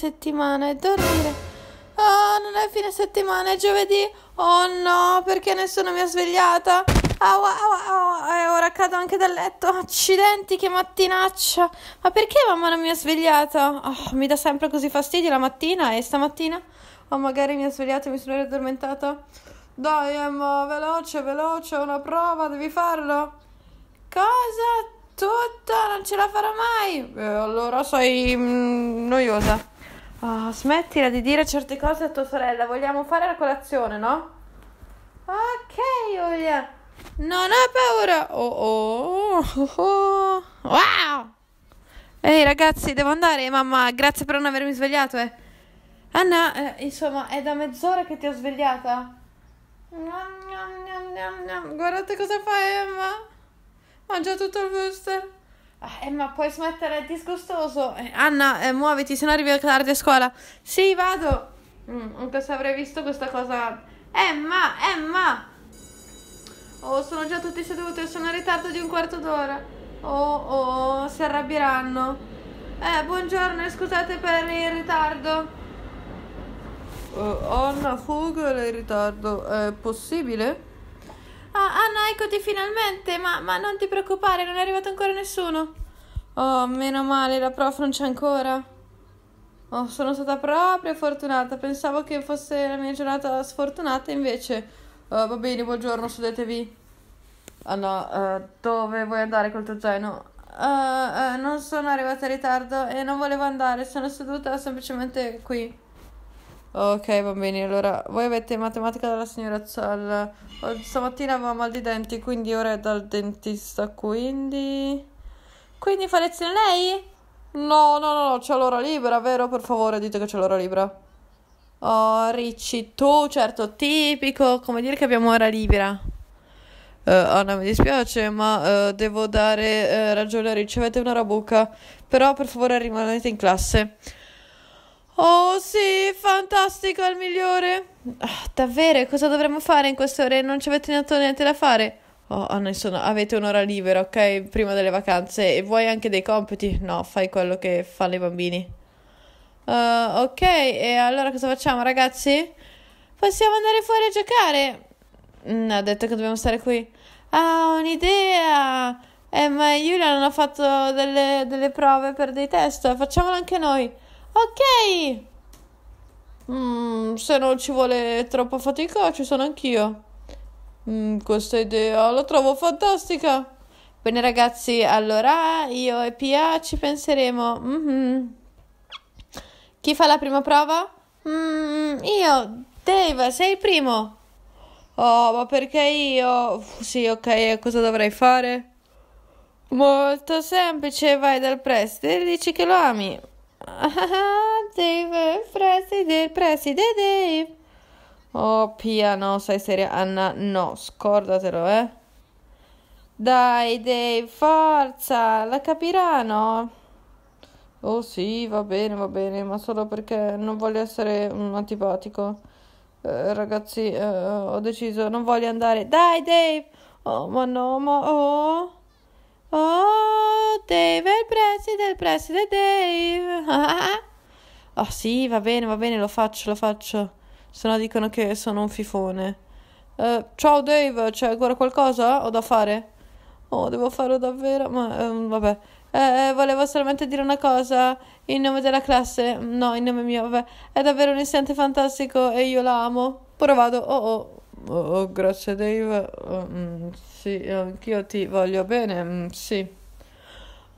settimana, e dormire. Oh, non è fine settimana, è giovedì. Oh no, perché nessuno mi ha svegliata? Au, au, au, e ora cado anche dal letto. Accidenti, che mattinaccia. Ma perché mamma non mi ha svegliata? Oh, mi dà sempre così fastidio la mattina e stamattina? O oh, magari mi ha svegliato e mi sono riaddormentata? Dai, Emma, veloce, veloce, una prova, devi farlo. Cosa? Tutto? Non ce la farò mai. E eh, allora sei mm, noiosa. Oh, smettila di dire certe cose a tua sorella. Vogliamo fare la colazione, no? Ok, Giulia. Non ho paura. Oh oh. oh, oh. Wow. Ehi ragazzi, devo andare, mamma. Grazie per non avermi svegliato. Eh. Anna, eh, insomma, è da mezz'ora che ti ho svegliata. Guardate cosa fa Emma. Mangia tutto il booster. Ah, eh, ma puoi smettere, è disgustoso. Eh, Anna, eh, muoviti, se no arrivi tardi a scuola. Sì, vado. Mm, non penso avrei visto questa cosa. Emma, Emma. Oh, sono già tutti seduti, sono in ritardo di un quarto d'ora. Oh, oh, si arrabbieranno. Eh, buongiorno, scusate per il ritardo. Uh, Anna, fuga in ritardo. È possibile? Ah, Anna, ah, eccoti finalmente! Ma, ma non ti preoccupare, non è arrivato ancora nessuno. Oh, meno male, la prof non c'è ancora. Oh, sono stata proprio fortunata. Pensavo che fosse la mia giornata sfortunata, invece. Oh, va bene, buongiorno, sedetevi. Ah oh, no, uh, dove vuoi andare col tuo zaino? Uh, eh, uh, eh, non sono arrivata in ritardo e non volevo andare, sono seduta semplicemente qui. Ok, va bene. Allora, voi avete matematica dalla signora Zalla. Stamattina avevo mal di denti, quindi ora è dal dentista, quindi... Quindi fa lezione lei? No, no, no, no, c'è l'ora libera, vero? Per favore, dite che c'è l'ora libera. Oh, Ricci, tu, certo, tipico. Come dire che abbiamo ora libera? Uh, Anna, mi dispiace, ma uh, devo dare uh, ragione a Ricci. Avete una rabuca. Però, per favore, rimanete in classe. Oh sì, fantastico, è il migliore. Ah, davvero, cosa dovremmo fare in queste ore? Non ci avete niente da fare? Oh, sono... avete un'ora libera, ok? Prima delle vacanze. E vuoi anche dei compiti? No, fai quello che fanno i bambini. Uh, ok, e allora cosa facciamo, ragazzi? Possiamo andare fuori a giocare? Mm, ha detto che dobbiamo stare qui. Ah, un'idea! Eh, ma Giulia non ha fatto delle, delle prove per dei test. Facciamolo anche noi. Ok. Mm, se non ci vuole troppa fatica, ci sono anch'io. Mm, questa idea la trovo fantastica. Bene ragazzi, allora io e Pia ci penseremo. Mm-hmm. Chi fa la prima prova? Mm, io, Dave, sei il primo. Oh, ma perché io? Sì, ok, cosa dovrei fare? Molto semplice, vai dal preside e dici che lo ami. Ah, Dave, preside, preside Dave. Oh, Pia, no, sei seria? Anna, no, scordatelo, eh. Dai, Dave, forza, la capiranno. Oh sì, va bene, va bene, ma solo perché non voglio essere un antipatico. Eh, ragazzi, eh, ho deciso, non voglio andare. Dai, Dave! Oh, ma no, ma oh! Oh! Dave è il preside, il preside Dave. oh sì, va bene, va bene, lo faccio, lo faccio. Se no dicono che sono un fifone. Eh, ciao Dave, c'è ancora qualcosa? Ho da fare? Oh, devo farlo davvero? Ma ehm, vabbè. Eh, eh, volevo solamente dire una cosa in nome della classe. No, in nome mio, vabbè. È davvero un istante fantastico e io la amo. Però vado. Oh, oh. oh, oh grazie Dave. Oh, mm, sì, anch'io ti voglio bene. Mm, sì.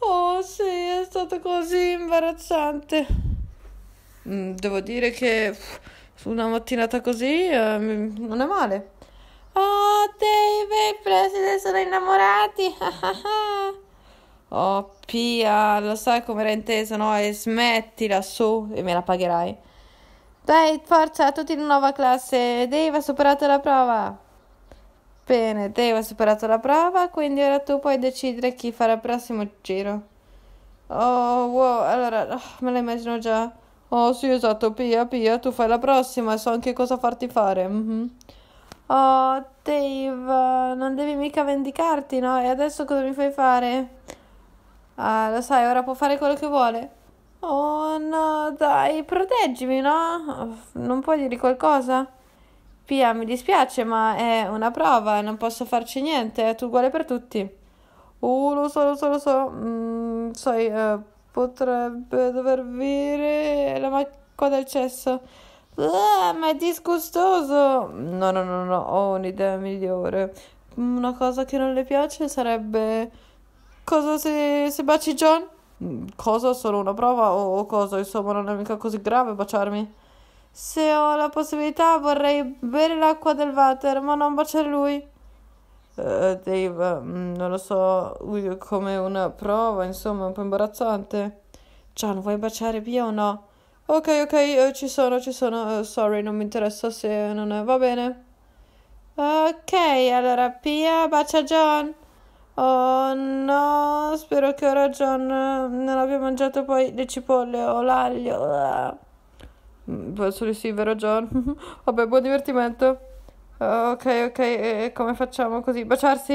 Oh sì, è stato così imbarazzante. Mm, devo dire che su una mattinata così eh, non è male. Oh Dave, i preside sono innamorati. oh Pia, lo sai come era intesa, no? E smettila su e me la pagherai. Dai, forza, tutti in nuova classe. Dave ha superato la prova. Bene, Dave ha superato la prova, quindi ora tu puoi decidere chi farà il prossimo giro. Oh, wow, allora, oh, me la immagino già. Oh, sì, esatto, Pia, Pia, tu fai la prossima e so anche cosa farti fare. Mm-hmm. Oh, Dave, non devi mica vendicarti, no? E adesso cosa mi fai fare? Ah, lo sai, ora può fare quello che vuole. Oh, no, dai, proteggimi, no? Oh, non puoi dire qualcosa? Pia, mi dispiace, ma è una prova e non posso farci niente, è uguale per tutti. Oh, lo so, lo so, lo so. Mm, sai, eh, potrebbe dover venire la macchina del cesso. Uh, ma è disgustoso. No, no, no, no, ho un'idea migliore. Una cosa che non le piace sarebbe... Cosa se, se baci John? Mm, cosa? Solo una prova o, o cosa? Insomma, non è mica così grave baciarmi. Se ho la possibilità vorrei bere l'acqua del water, ma non baciare lui. Uh, Dave, mm, non lo so, come una prova, insomma, un po' imbarazzante. John, vuoi baciare via o no? Ok, ok, uh, ci sono, ci sono. Uh, sorry, non mi interessa se non è... va bene. Ok, allora Pia bacia John. Oh no, spero che ora John non abbia mangiato poi le cipolle o l'aglio. Ah. Mm, penso di sì, vero John? Vabbè, buon divertimento. Eh, ok, ok, e come facciamo così? Baciarsi?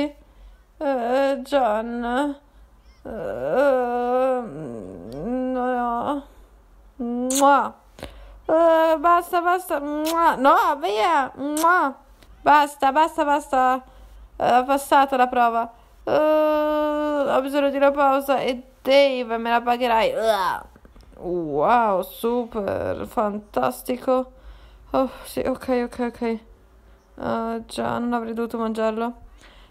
Eh, John... No, eh, mm, no... Mua. Eh, basta, basta. Mua. No, via. Mua. Basta, basta, basta. Ho uh, passato la prova. Uh, ho bisogno di una pausa e Dave me la pagherai. Uh. Wow, super, fantastico. Oh, sì, ok, ok, ok. Uh, già, non avrei dovuto mangiarlo.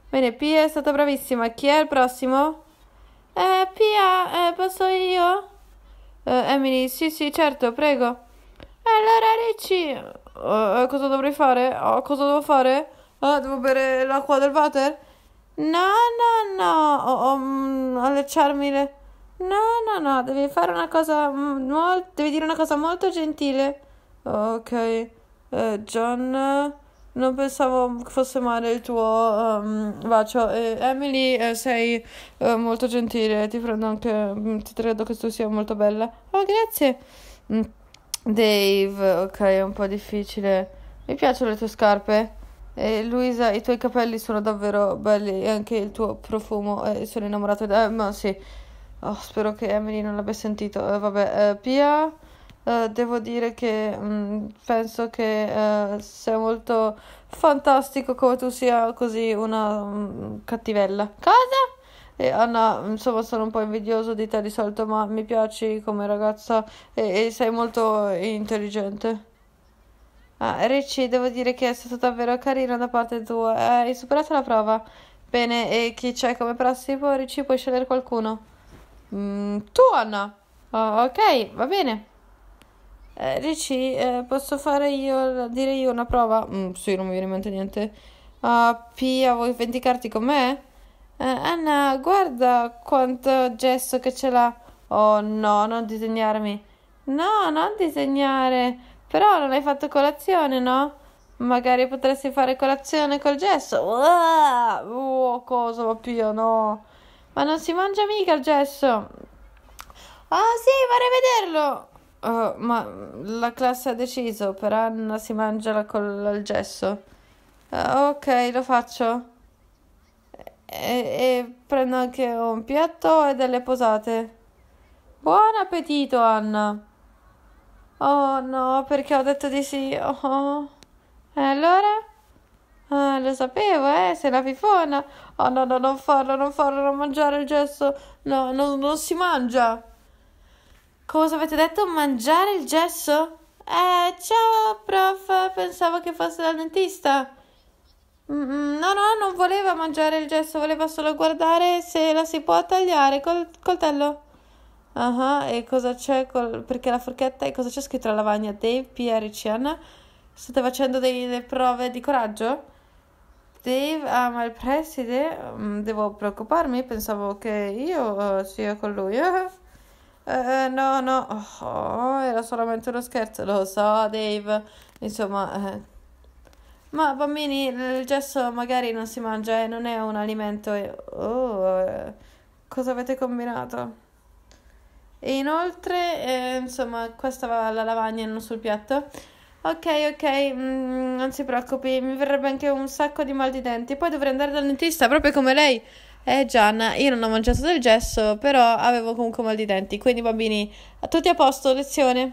Bene, Pia è stata bravissima. Chi è il prossimo? Eh, Pia, eh, posso io? Eh, Emily, sì, sì, certo, prego. Eh, allora, Ricci, uh, cosa dovrei fare? Uh, cosa devo fare? Eh, devo bere l'acqua del water? No, no, no. O, oh, o, oh, um, mm, allacciarmi le... No, no, no, devi fare una cosa molto. devi dire una cosa molto gentile. Ok, eh, John. Non pensavo fosse male il tuo um, bacio. Eh, Emily, eh, sei eh, molto gentile. Ti prendo anche. Mm, ti credo che tu sia molto bella. Oh, grazie. Mm. Dave, ok, è un po' difficile. Mi piacciono le tue scarpe. E Luisa, i tuoi capelli sono davvero belli e anche il tuo profumo. Eh, sono innamorata di. Eh, ma sì. Oh, spero che Emily non l'abbia sentito. Uh, vabbè, uh, Pia, uh, devo dire che mh, mm, penso che sia molto fantastico come tu sia così una mh, mm, cattivella. Cosa? E Anna, insomma, sono un po' invidioso di te di solito, ma mi piaci come ragazza e, e sei molto intelligente. Ah, Ricci, devo dire che è stato davvero carino da parte tua. Hai superato la prova. Bene, e chi c'è come prossimo? Ricci, puoi scegliere qualcuno. Mm, tu, Anna. Oh, ok, va bene. Eh, Ricci, eh, posso fare io, dire io una prova? Mm, sì, non mi viene in mente niente. Uh, Pia, vuoi vendicarti con me? Eh, Anna, guarda quanto gesso che ce l'ha. Oh no, non disegnarmi. No, non disegnare. Però non hai fatto colazione, no? Magari potresti fare colazione col gesso. Uh, oh, cosa, ma Pia, no. Ma non si mangia mica il gesso! Ah oh, sì, vorrei vederlo! Oh, ma la classe ha deciso, per Anna si mangia la colla al gesso. Uh, ok, lo faccio. E, e, prendo anche un piatto e delle posate. Buon appetito, Anna. Oh no, perché ho detto di sì. Oh. oh. E allora? Ah, lo sapevo, eh, sei una fifona. Oh no, no, non farlo, non farlo, non mangiare il gesso. No, no non si mangia. Cosa avete detto? Mangiare il gesso? Eh, ciao, prof, pensavo che fosse dal dentista. Mm, mm, no, no, non voleva mangiare il gesso, voleva solo guardare se la si può tagliare col coltello. Ah, uh-huh, e cosa c'è? Col... Perché la forchetta e cosa c'è scritto alla lavagna? Dave, Pierre e Cianna? State facendo delle prove di coraggio? Dave ama ah, il preside, mm, devo preoccuparmi, pensavo che io eh, sia con lui. Eh, eh, no, no, oh, era solamente uno scherzo, lo so, Dave. Insomma, eh. ma bambini, il gesso magari non si mangia e non è un alimento. E... Oh, eh, cosa avete combinato? E inoltre, insomma, questa va alla lavagna e non sul piatto. Ok, ok, mm, non si preoccupi, mi verrebbe anche un sacco di mal di denti. Poi dovrei andare dal dentista proprio come lei. Eh Gianna, io non ho mangiato del gesso, però avevo comunque mal di denti. Quindi bambini, a tutti a posto, lezione.